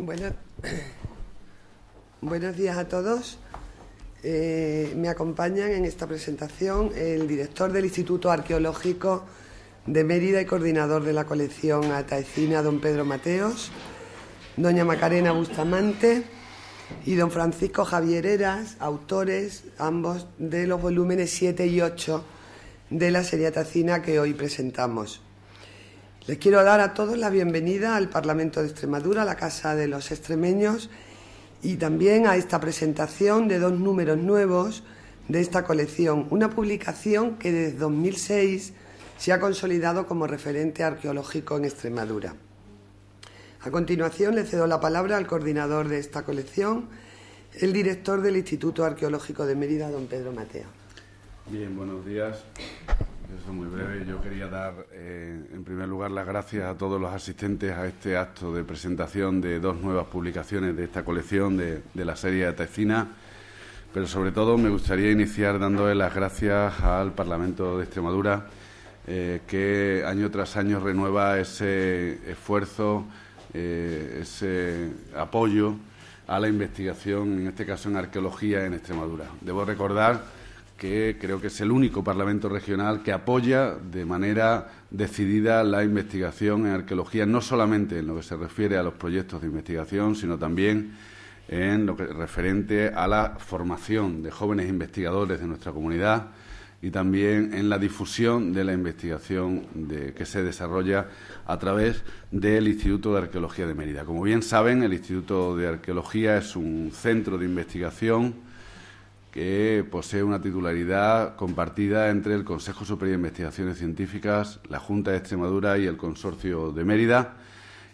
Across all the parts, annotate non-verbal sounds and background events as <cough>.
<clears throat> buenos días a todos. Eh, me acompañan en esta presentación el director del Instituto Arqueológico de Mérida y coordinador de la colección Ataecina, don Pedro Mateos, doña Macarena Bustamante y don Francisco Javier Heras, autores ambos de los volúmenes 7 y 8 de la serie Atacina que hoy presentamos. Les quiero dar a todos la bienvenida al Parlamento de Extremadura, a la Casa de los Extremeños y también a esta presentación de dos números nuevos de esta colección, una publicación que desde 2006 se ha consolidado como referente arqueológico en Extremadura. A continuación le cedo la palabra al coordinador de esta colección, el director del Instituto Arqueológico de Mérida, don Pedro Mateo. Bien, buenos días. Eso muy breve. Yo quería dar, eh, en primer lugar, las gracias a todos los asistentes a este acto de presentación de dos nuevas publicaciones de esta colección de, la serie de Tecina. Pero sobre todo me gustaría iniciar dándole las gracias al Parlamento de Extremadura, eh, que año tras año renueva ese esfuerzo, eh, ese apoyo a la investigación, en este caso en arqueología en Extremadura. Debo recordar que creo que es el único Parlamento regional que apoya de manera decidida la investigación en arqueología, no solamente en lo que se refiere a los proyectos de investigación, sino también en lo que referente a la formación de jóvenes investigadores de nuestra comunidad y también en la difusión de la investigación que se desarrolla a través del Instituto de Arqueología de Mérida. Como bien saben, el Instituto de Arqueología es un centro de investigación que posee una titularidad compartida entre el Consejo Superior de Investigaciones Científicas, la Junta de Extremadura y el Consorcio de Mérida.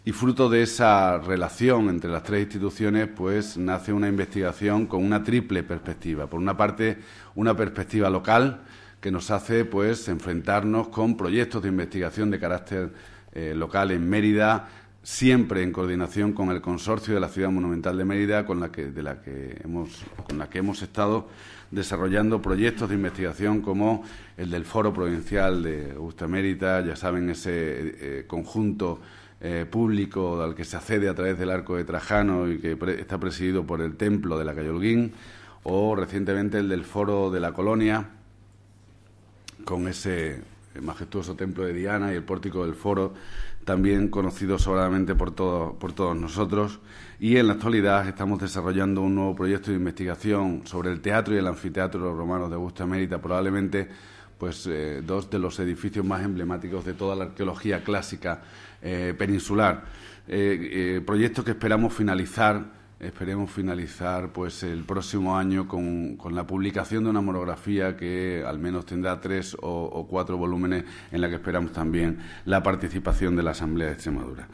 Y fruto de esa relación entre las tres instituciones, pues nace una investigación con una triple perspectiva. Por una parte, una perspectiva local que nos hace pues enfrentarnos con proyectos de investigación de carácter eh, local en Mérida, siempre en coordinación con el consorcio de la Ciudad Monumental de Mérida, con la que, de la que hemos, con la que hemos estado desarrollando proyectos de investigación como el del Foro Provincial de Augusta Mérida, ya saben, ese eh, eh, conjunto eh, público al que se accede a través del Arco de Trajano y que está presidido por el Templo de la Calle o recientemente el del Foro de la Colonia, con ese majestuoso Templo de Diana y el pórtico del Foro también conocido sobradamente por, todos nosotros. Y en la actualidad estamos desarrollando un nuevo proyecto de investigación sobre el teatro y el anfiteatro romano de Augusta América. probablemente pues, eh, dos de los edificios más emblemáticos de toda la arqueología clásica eh, peninsular. Eh, proyecto que esperamos finalizar Esperemos finalizar pues, el próximo año con, con la publicación de una monografía que al menos tendrá tres o, cuatro volúmenes en la que esperamos también la participación de la Asamblea de Extremadura.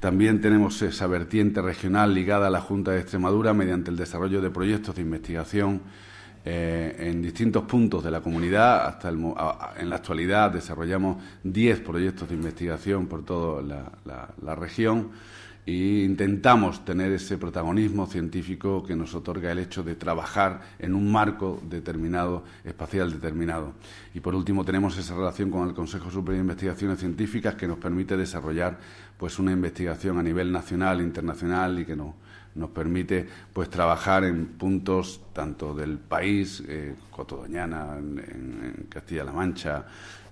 También tenemos esa vertiente regional ligada a la Junta de Extremadura mediante el desarrollo de proyectos de investigación eh, en distintos puntos de la comunidad. Hasta en la actualidad desarrollamos diez proyectos de investigación por toda la región y intentamos tener ese protagonismo científico que nos otorga el hecho de trabajar en un marco determinado, espacial determinado. Y por último tenemos esa relación con el Consejo Superior de Investigaciones Científicas que nos permite desarrollar pues una investigación a nivel nacional, internacional y que no nos permite pues trabajar en puntos tanto del país, eh, Cotodoñana, en, Castilla-La Mancha,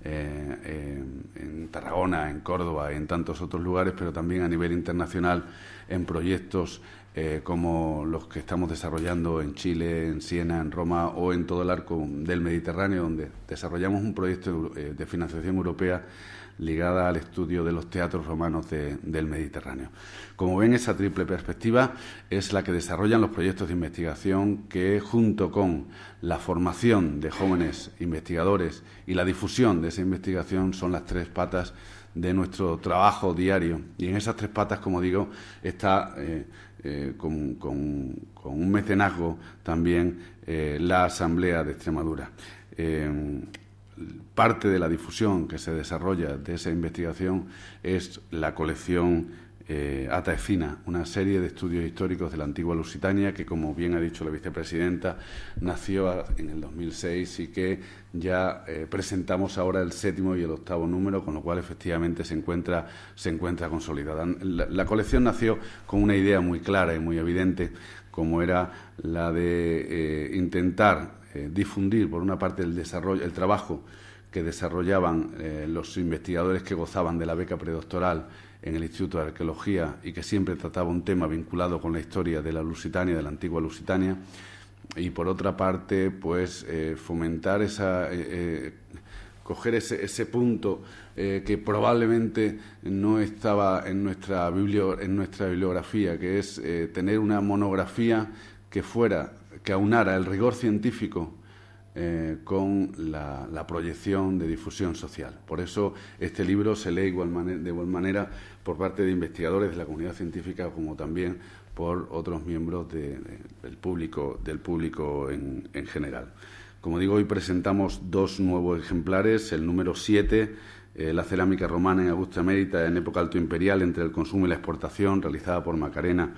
eh, en Tarragona, en Córdoba, y en tantos otros lugares, pero también a nivel internacional en proyectos eh, como los que estamos desarrollando en Chile, en Siena, en Roma o en todo el arco del Mediterráneo, donde desarrollamos un proyecto de financiación europea ligada al estudio de los teatros romanos del Mediterráneo. Como ven, esa triple perspectiva es la que desarrollan los proyectos de investigación que, junto con la formación de jóvenes investigadores y la difusión de esa investigación, son las tres patas de nuestro trabajo diario. Y en esas tres patas, como digo, está eh, eh, con, un mecenazgo también eh, la Asamblea de Extremadura parte de la difusión que se desarrolla de esa investigación es la colección eh, Ataecina, una serie de estudios históricos de la antigua Lusitania que, como bien ha dicho la vicepresidenta, nació en el 2006 y que ya eh, presentamos ahora el séptimo y el octavo número, con lo cual efectivamente se encuentra, se encuentra consolidada. La, colección nació con una idea muy clara y muy evidente, como era la de eh, intentar eh, difundir, por una parte, el, desarrollo, el trabajo que desarrollaban eh, los investigadores que gozaban de la beca predoctoral en el Instituto de Arqueología y que siempre trataba un tema vinculado con la historia de la Lusitania, de la antigua Lusitania, y por otra parte, pues eh, fomentar esa, coger ese, punto que probablemente no estaba en nuestra, en nuestra bibliografía que es tener una monografía que fuera, que aunara el rigor científico eh, con la, proyección de difusión social. Por eso este libro se lee de igual manera por parte de investigadores de la comunidad científica como también por otros miembros del público, del público en, general. Como digo, hoy presentamos dos nuevos ejemplares, el número 7, eh, la cerámica romana en Augusta Mérita en época alto imperial entre el consumo y la exportación, realizada por Macarena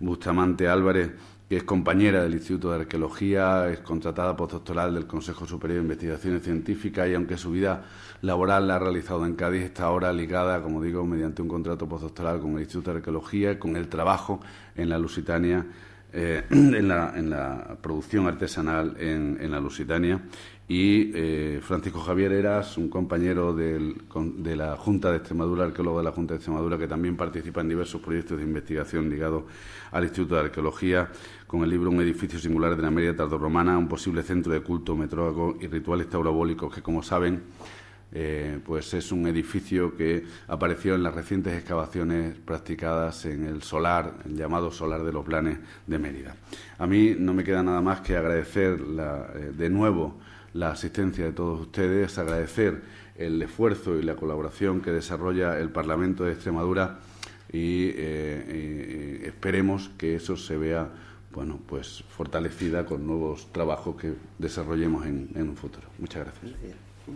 Bustamante Álvarez que es compañera del Instituto de Arqueología, es contratada postdoctoral del Consejo Superior de Investigaciones Científicas y aunque su vida laboral la ha realizado en Cádiz, está ahora ligada, como digo, mediante un contrato postdoctoral con el Instituto de Arqueología, con el trabajo en la Lusitania eh, <clears throat> en, la, producción artesanal en, la Lusitania. Y eh, Francisco Javier Eras, un compañero de la Junta de Extremadura, arqueólogo de la Junta de Extremadura, que también participa en diversos proyectos de investigación ligados al Instituto de Arqueología, con el libro Un edificio singular de la media tardorromana, un posible centro de culto metróago y rituales taurobólicos, que, como saben, eh, pues es un edificio que apareció en las recientes excavaciones practicadas en el solar, llamado solar de los planes de Mérida. A mí no me queda nada más que agradecer eh, de nuevo la asistencia de todos ustedes, agradecer el esfuerzo y la colaboración que desarrolla el Parlamento de Extremadura y eh, esperemos que eso se vea bueno, pues fortalecida con nuevos trabajos que desarrollemos en, un futuro. Muchas gracias.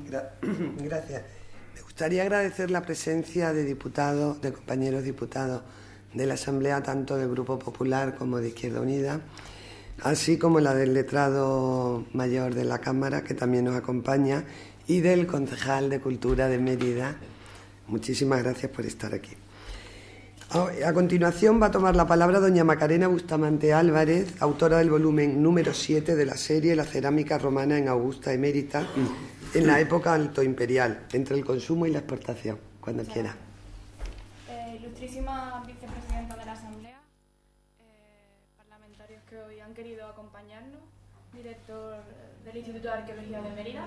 <clears throat> Gracias. Me gustaría agradecer la presencia de diputados, de compañeros diputados de la Asamblea, tanto del Grupo Popular como de Izquierda Unida, así como la del letrado mayor de la Cámara, que también nos acompaña, y del concejal de Cultura de Mérida. Muchísimas gracias por estar aquí. A continuación va a tomar la palabra doña Macarena Bustamante Álvarez, autora del volumen número 7 de la serie La cerámica romana en Augusta Emérita, en la época altoimperial, entre el consumo y la exportación, cuando quiera. Eh, ilustrísima vicepresidenta de la Asamblea, eh, parlamentarios que hoy han querido acompañarnos, director del Instituto de Arqueología de Mérida,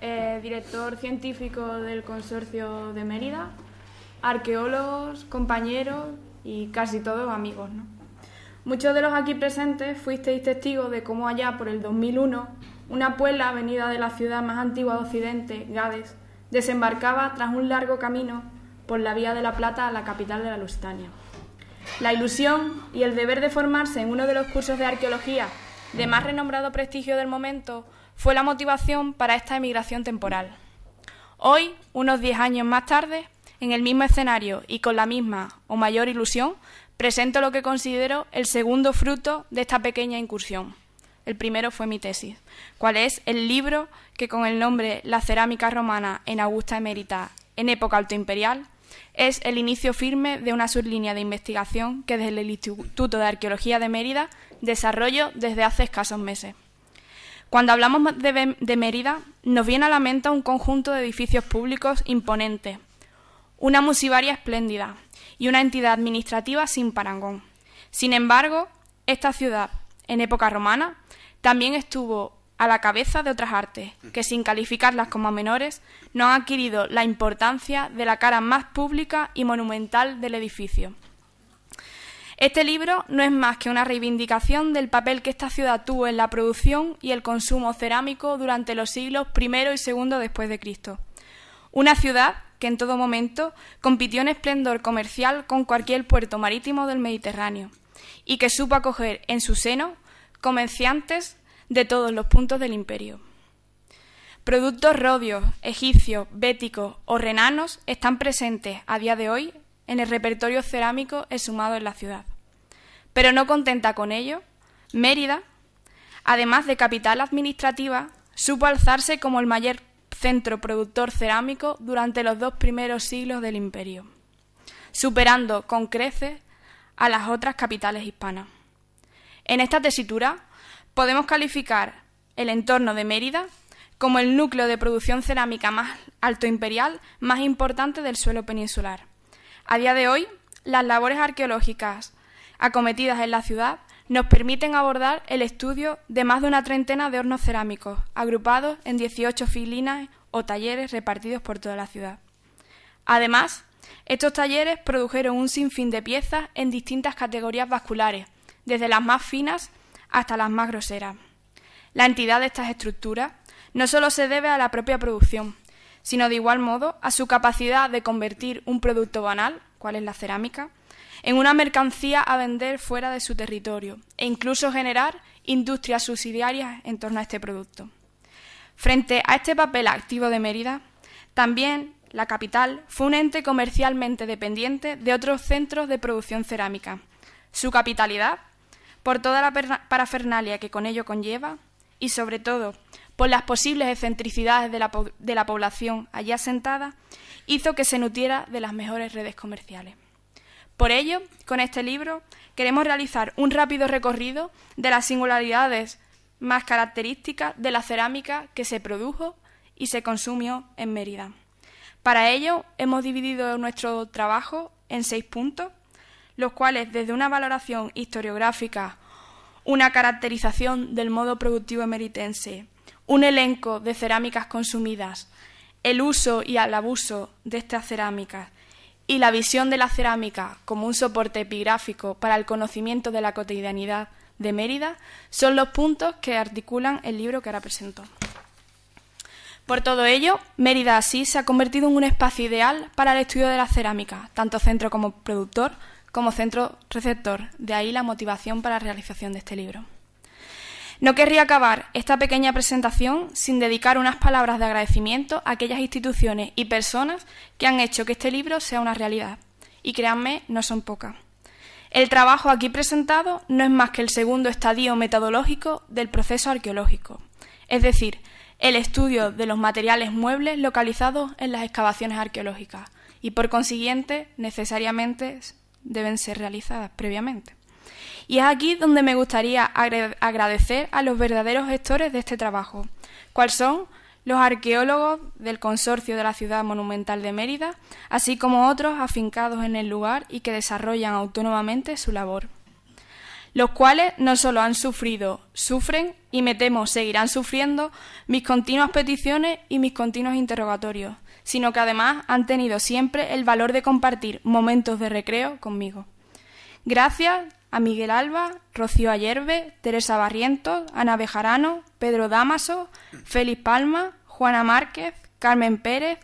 Eh, director científico del Consorcio de Mérida, arqueólogos, compañeros y casi todos amigos. Muchos de los aquí presentes fuisteis testigos de cómo allá por el 2001 una puebla venida de la ciudad más antigua de Occidente, Gades, desembarcaba tras un largo camino por la Vía de la Plata a la capital de la Lusitania. La ilusión y el deber de formarse en uno de los cursos de arqueología de más renombrado prestigio del momento fue la motivación para esta emigración temporal. Hoy, unos diez años más tarde, en el mismo escenario y con la misma o mayor ilusión, presento lo que considero el segundo fruto de esta pequeña incursión. El primero fue mi tesis, cuál es el libro que con el nombre La cerámica romana en Augusta Emerita en época altoimperial es el inicio firme de una sublínea de investigación que desde el Instituto de Arqueología de Mérida desarrollo desde hace escasos meses. Cuando hablamos de, Mérida, nos viene a la mente un conjunto de edificios públicos imponentes, una musivaria espléndida y una entidad administrativa sin parangón. Sin embargo, esta ciudad, en época romana, también estuvo a la cabeza de otras artes, que sin calificarlas como menores, no han adquirido la importancia de la cara más pública y monumental del edificio. Este libro no es más que una reivindicación del papel que esta ciudad tuvo en la producción y el consumo cerámico durante los siglos I y II después de Cristo. Una ciudad que en todo momento compitió en esplendor comercial con cualquier puerto marítimo del Mediterráneo y que supo acoger en su seno comerciantes de todos los puntos del imperio. Productos robios, egipcios, béticos o renanos están presentes a día de hoy en el repertorio cerámico exhumado en la ciudad. Pero no contenta con ello, Mérida, además de capital administrativa, supo alzarse como el mayor centro productor cerámico durante los dos primeros siglos del imperio, superando con creces a las otras capitales hispanas. En esta tesitura, Podemos calificar el entorno de Mérida como el núcleo de producción cerámica más alto imperial más importante del suelo peninsular. A día de hoy, las labores arqueológicas acometidas en la ciudad nos permiten abordar el estudio de más de una treintena de hornos cerámicos, agrupados en 18 filinas o talleres repartidos por toda la ciudad. Además, estos talleres produjeron un sinfín de piezas en distintas categorías vasculares, desde las más finas hasta las más groseras. La entidad de estas estructuras no solo se debe a la propia producción, sino de igual modo a su capacidad de convertir un producto banal, cual es la cerámica, en una mercancía a vender fuera de su territorio e incluso generar industrias subsidiarias en torno a este producto. Frente a este papel activo de Mérida, también la capital fue un ente comercialmente dependiente de otros centros de producción cerámica. Su capitalidad por toda la parafernalia que con ello conlleva y sobre todo por las posibles excentricidades de la, de la población allí asentada, hizo que se nutriera de las mejores redes comerciales. Por ello, con este libro queremos realizar un rápido recorrido de las singularidades más características de la cerámica que se produjo y se consumió en Mérida. Para ello, hemos dividido nuestro trabajo en seis puntos los cuales desde una valoración historiográfica, una caracterización del modo productivo emeritense, un elenco de cerámicas consumidas, el uso y el abuso de estas cerámicas y la visión de la cerámica como un soporte epigráfico para el conocimiento de la cotidianidad de Mérida son los puntos que articulan el libro que ahora presento. Por todo ello, Mérida así se ha convertido en un espacio ideal para el estudio de la cerámica, tanto centro como productor, como centro receptor, de ahí la motivación para la realización de este libro. No querría acabar esta pequeña presentación sin dedicar unas palabras de agradecimiento a aquellas instituciones y personas que han hecho que este libro sea una realidad. Y créanme, no son pocas. El trabajo aquí presentado no es más que el segundo estadio metodológico del proceso arqueológico, es decir, el estudio de los materiales muebles localizados en las excavaciones arqueológicas y, por consiguiente, necesariamente deben ser realizadas previamente. Y es aquí donde me gustaría agradecer a los verdaderos gestores de este trabajo, cuáles son los arqueólogos del Consorcio de la Ciudad Monumental de Mérida, así como otros afincados en el lugar y que desarrollan autónomamente su labor los cuales no solo han sufrido, sufren y me temo seguirán sufriendo mis continuas peticiones y mis continuos interrogatorios, sino que además han tenido siempre el valor de compartir momentos de recreo conmigo. Gracias a Miguel Alba, Rocío Ayerbe, Teresa Barrientos, Ana Bejarano, Pedro Dámaso, Félix Palma, Juana Márquez, Carmen Pérez,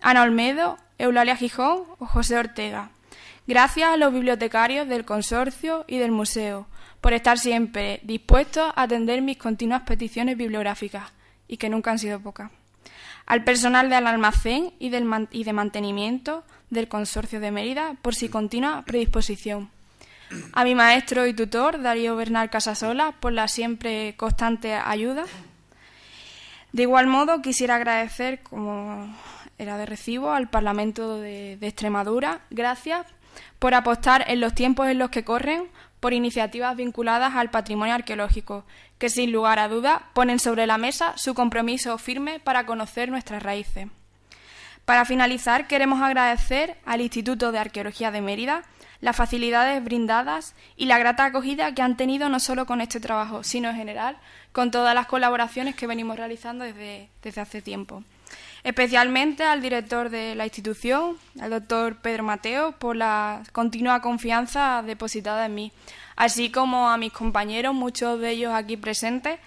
Ana Olmedo, Eulalia Gijón o José Ortega. Gracias a los bibliotecarios del consorcio y del museo, por estar siempre dispuesto a atender mis continuas peticiones bibliográficas, y que nunca han sido pocas. Al personal del almacén y, del y de mantenimiento del Consorcio de Mérida por su continua predisposición. A mi maestro y tutor, Darío Bernal Casasola, por la siempre constante ayuda. De igual modo, quisiera agradecer, como era de recibo, al Parlamento de, de Extremadura, gracias por apostar en los tiempos en los que corren por iniciativas vinculadas al patrimonio arqueológico, que sin lugar a duda ponen sobre la mesa su compromiso firme para conocer nuestras raíces. Para finalizar, queremos agradecer al Instituto de Arqueología de Mérida las facilidades brindadas y la grata acogida que han tenido no solo con este trabajo, sino en general con todas las colaboraciones que venimos realizando desde, desde hace tiempo especialmente al director de la institución, al doctor Pedro Mateo, por la continua confianza depositada en mí, así como a mis compañeros, muchos de ellos aquí presentes.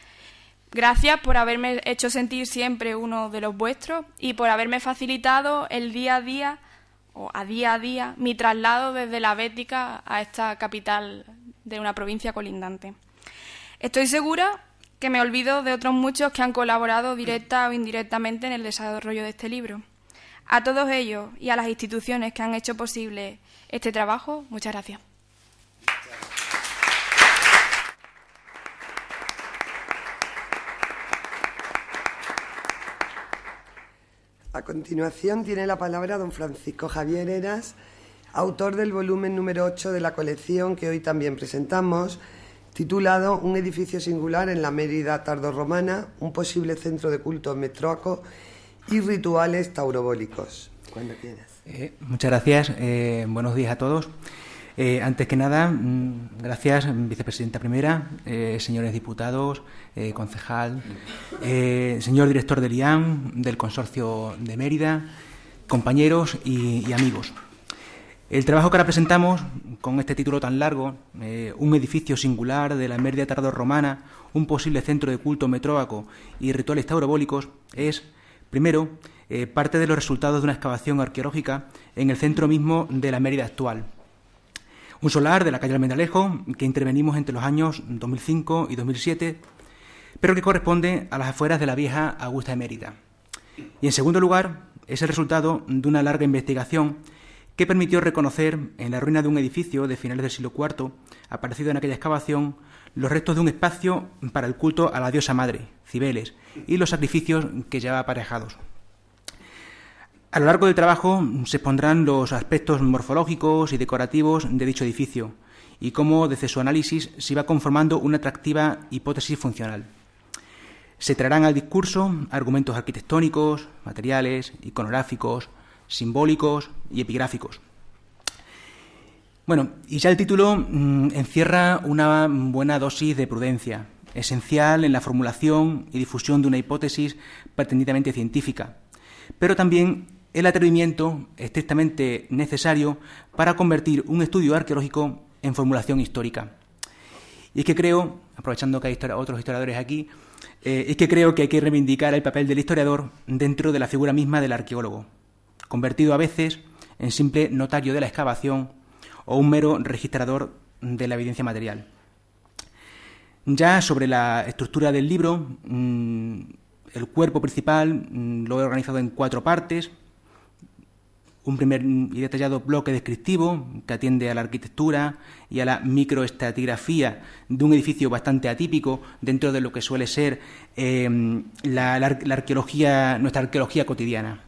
Gracias por haberme hecho sentir siempre uno de los vuestros y por haberme facilitado el día a día o a día a día mi traslado desde la Bética a esta capital de una provincia colindante. Estoy segura que me olvido de otros muchos que han colaborado directa o indirectamente en el desarrollo de este libro. A todos ellos y a las instituciones que han hecho posible este trabajo, muchas gracias. A continuación tiene la palabra don Francisco Javier Heras, autor del volumen número 8 de la colección que hoy también presentamos, titulado Un edificio singular en la Mérida tardorromana, un posible centro de culto metróaco y rituales taurobólicos. Cuando quieras. Eh, muchas gracias. Eh, buenos días a todos. Eh, antes que nada, mm, gracias, vicepresidenta primera, señores diputados, concejal, señor director del IAM, del Consorcio de Mérida, compañeros y amigos. El trabajo que ahora presentamos, con este título tan largo, eh, un edificio singular de la Mérida tardorromana, romana, un posible centro de culto metróaco y rituales taurobólicos, es, primero, eh, parte de los resultados de una excavación arqueológica en el centro mismo de la Mérida actual. Un solar de la calle Almendalejo que intervenimos entre los años 2005 y 2007, pero que corresponde a las afueras de la vieja Augusta de Mérida. Y en segundo lugar, es el resultado de una larga investigación que permitió reconocer en la ruina de un edificio de finales del siglo IV, aparecido en aquella excavación, los restos de un espacio para el culto a la diosa madre, Cibeles, y los sacrificios que llevaba aparejados. A lo largo del trabajo se expondrán los aspectos morfológicos y decorativos de dicho edificio y cómo desde su análisis se iba conformando una atractiva hipótesis funcional. Se traerán al discurso argumentos arquitectónicos, materiales, iconográficos, simbólicos y epigráficos. Bueno, y ya el título mm, encierra una buena dosis de prudencia, esencial en la formulación y difusión de una hipótesis pretendidamente científica, pero también el atrevimiento estrictamente necesario para convertir un estudio arqueológico en formulación histórica. Y es que creo, aprovechando que hay otros historiadores aquí, eh, es que creo que hay que reivindicar el papel del historiador dentro de la figura misma del arqueólogo convertido a veces en simple notario de la excavación o un mero registrador de la evidencia material. Ya sobre la estructura del libro, mm, el cuerpo principal mm, lo he organizado en cuatro partes. Un primer y detallado bloque descriptivo que atiende a la arquitectura y a la microestratigrafía de un edificio bastante atípico dentro de lo que suele ser eh, la arqueología, nuestra arqueología cotidiana.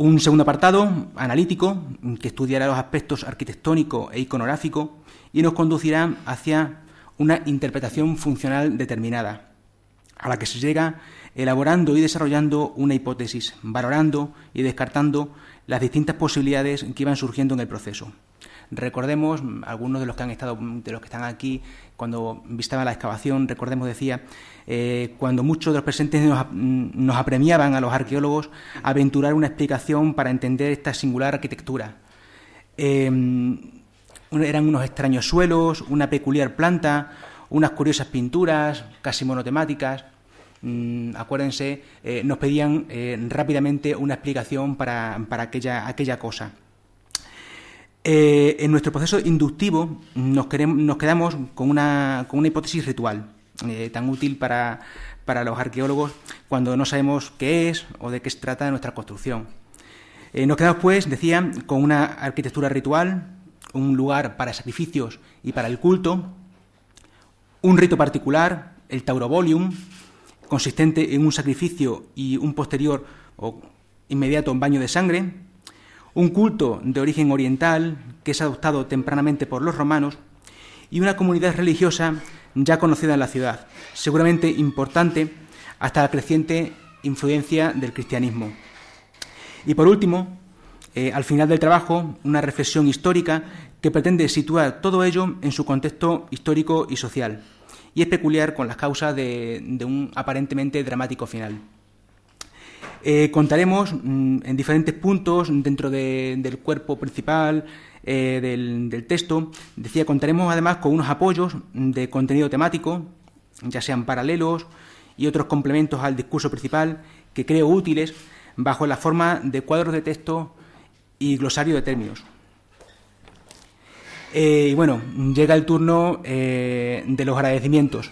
Un segundo apartado, analítico, que estudiará los aspectos arquitectónico e iconográfico y nos conducirá hacia una interpretación funcional determinada, a la que se llega elaborando y desarrollando una hipótesis, valorando y descartando las distintas posibilidades que iban surgiendo en el proceso. Recordemos, algunos de los que han estado, de los que están aquí, cuando visitaban la excavación, recordemos, decía, eh, cuando muchos de los presentes nos, apremiaban a los arqueólogos a aventurar una explicación para entender esta singular arquitectura. Em, eran unos extraños suelos, una peculiar planta, unas curiosas pinturas, casi monotemáticas. Mm, acuérdense, eh, nos pedían eh, rápidamente una explicación para, para aquella, aquella cosa. Eh, en nuestro proceso inductivo nos, quedamos con una, hipótesis ritual, eh, tan útil para, los arqueólogos cuando no sabemos qué es o de qué se trata nuestra construcción. Eh, nos quedamos, pues, decía, con una arquitectura ritual, un lugar para sacrificios y para el culto, un rito particular, el taurobolium, consistente en un sacrificio y un posterior o inmediato baño de sangre, un culto de origen oriental que es adoptado tempranamente por los romanos y una comunidad religiosa ya conocida en la ciudad, seguramente importante hasta la creciente influencia del cristianismo. Y por último, eh, al final del trabajo, una reflexión histórica que pretende situar todo ello en su contexto histórico y social, y es peculiar con las causas de un aparentemente dramático final. Eh, contaremos mm, en diferentes puntos dentro del cuerpo principal eh, del, texto. Decía, contaremos además con unos apoyos mm, de contenido temático, ya sean paralelos y otros complementos al discurso principal que creo útiles bajo la forma de cuadros de texto y glosario de términos. Eh, y bueno, llega el turno de los agradecimientos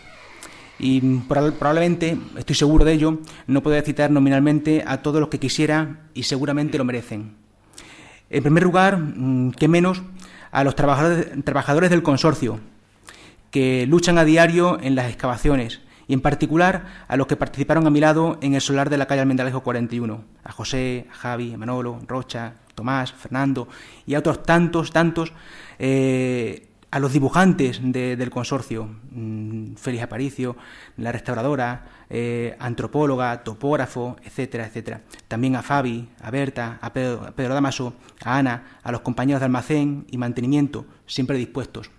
y probablemente, estoy seguro de ello, no podría citar nominalmente a todos los que quisiera y seguramente lo merecen. En primer lugar, mm, qué menos a los trabajadores del consorcio, que luchan a diario en las excavaciones, y en particular a los que participaron a mi lado en el solar de la calle Almendralejo 41, a José, a Javi, a Manolo, Rocha, Tomás, Fernando y a otros tantos, tantos eh, a los dibujantes del consorcio, mm, Félix Aparicio, la restauradora, eh, antropóloga, topógrafo, etcétera, etcétera. También a Fabi, a Berta, a Pedro, Damaso, a Ana, a los compañeros de almacén y mantenimiento, siempre dispuestos.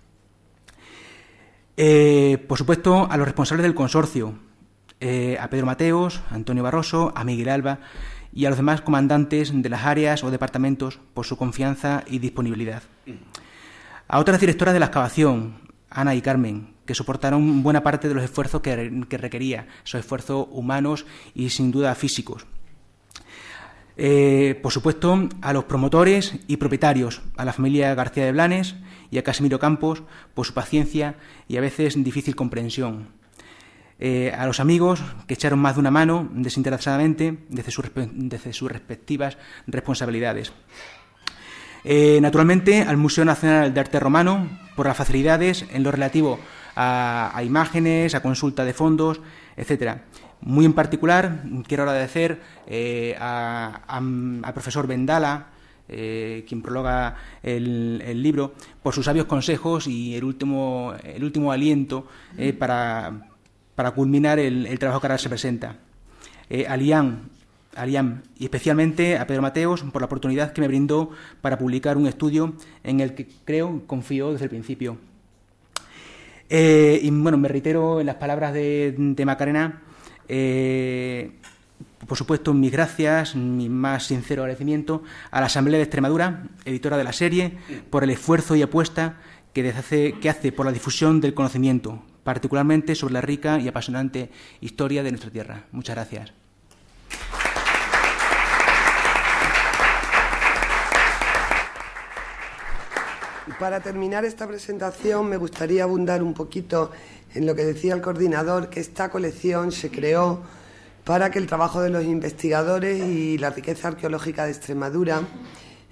Eh, por supuesto, a los responsables del consorcio, eh, a Pedro Mateos, a Antonio Barroso, a Miguel Alba y a los demás comandantes de las áreas o departamentos por su confianza y disponibilidad. Mm a otras directoras de la excavación, Ana y Carmen, que soportaron buena parte de los esfuerzos que, requería, esos esfuerzos humanos y sin duda físicos. Eh, por supuesto, a los promotores y propietarios, a la familia García de Blanes y a Casimiro Campos por su paciencia y a veces difícil comprensión. Eh, a los amigos que echaron más de una mano desinteresadamente desde sus respectivas responsabilidades. Eh, naturalmente, al Museo Nacional de Arte Romano, por las facilidades en lo relativo a, imágenes, a consulta de fondos, etcétera. Muy en particular, quiero agradecer eh, al profesor Vendala, eh, quien prologa el, libro, por sus sabios consejos y el último, el último aliento para, culminar el, trabajo que ahora se presenta. Eh, a y especialmente a Pedro Mateos por la oportunidad que me brindó para publicar un estudio en el que creo, confío desde el principio. Eh, y bueno, me reitero en las palabras de, Macarena. Eh, por supuesto, mis gracias, mi más sincero agradecimiento a la Asamblea de Extremadura, editora de la serie, por el esfuerzo y apuesta que hace por la difusión del conocimiento, particularmente sobre la rica y apasionante historia de nuestra tierra. Muchas gracias. Para terminar esta presentación me gustaría abundar un poquito en lo que decía el coordinador, que esta colección se creó para que el trabajo de los investigadores y la riqueza arqueológica de Extremadura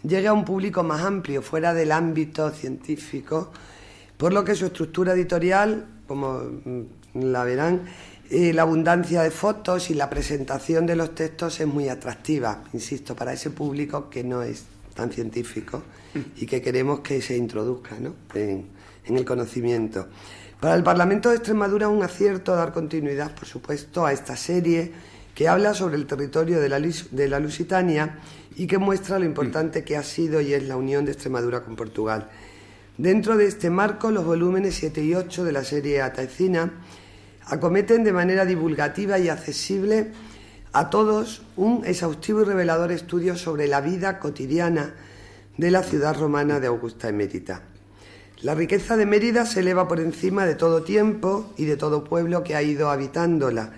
llegue a un público más amplio, fuera del ámbito científico, por lo que su estructura editorial, como mm, la verán, eh, la abundancia de fotos y la presentación de los textos es muy atractiva, insisto, para ese público que no es tan científico y que queremos que se introduzca en, el conocimiento. Para el Parlamento de Extremadura un acierto dar continuidad, por supuesto, a esta serie que habla sobre el territorio de la, de la Lusitania y que muestra lo importante que ha sido y es la unión de Extremadura con Portugal. Dentro de este marco, los volúmenes 7 y 8 de la serie Ataecina acometen de manera divulgativa y accesible a todos un exhaustivo y revelador estudio sobre la vida cotidiana de la ciudad romana de Augusta Emerita. La riqueza de Mérida se eleva por encima de todo tiempo y de todo pueblo que ha ido habitándola.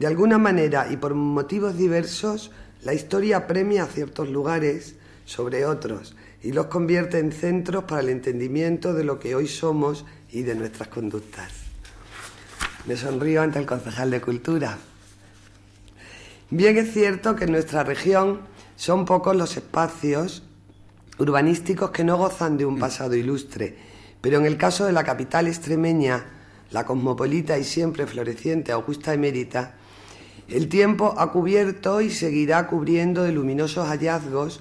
De alguna manera y por motivos diversos, la historia premia a ciertos lugares sobre otros y los convierte en centros para el entendimiento de lo que hoy somos y de nuestras conductas. Me sonrío ante el concejal de Cultura, Bien es cierto que en nuestra región son pocos los espacios urbanísticos que no gozan de un pasado ilustre, pero en el caso de la capital extremeña, la cosmopolita y siempre floreciente Augusta Emérita, el tiempo ha cubierto y seguirá cubriendo de luminosos hallazgos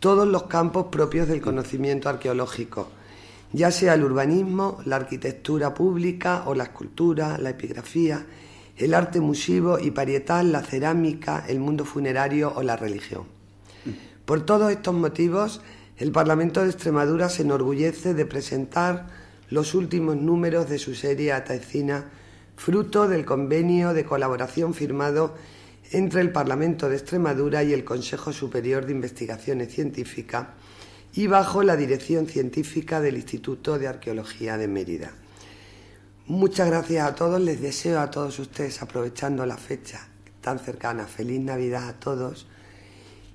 todos los campos propios del conocimiento arqueológico, ya sea el urbanismo, la arquitectura pública o la escultura, la epigrafía, el arte musivo y parietal, la cerámica, el mundo funerario o la religión. Por todos estos motivos, el Parlamento de Extremadura se enorgullece de presentar los últimos números de su serie atacina, fruto del convenio de colaboración firmado entre el Parlamento de Extremadura y el Consejo Superior de Investigaciones Científicas y bajo la dirección científica del Instituto de Arqueología de Mérida. Muchas gracias a todos, les deseo a todos ustedes, aprovechando la fecha tan cercana, feliz Navidad a todos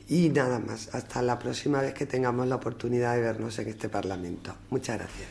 y nada más, hasta la próxima vez que tengamos la oportunidad de vernos en este Parlamento. Muchas gracias.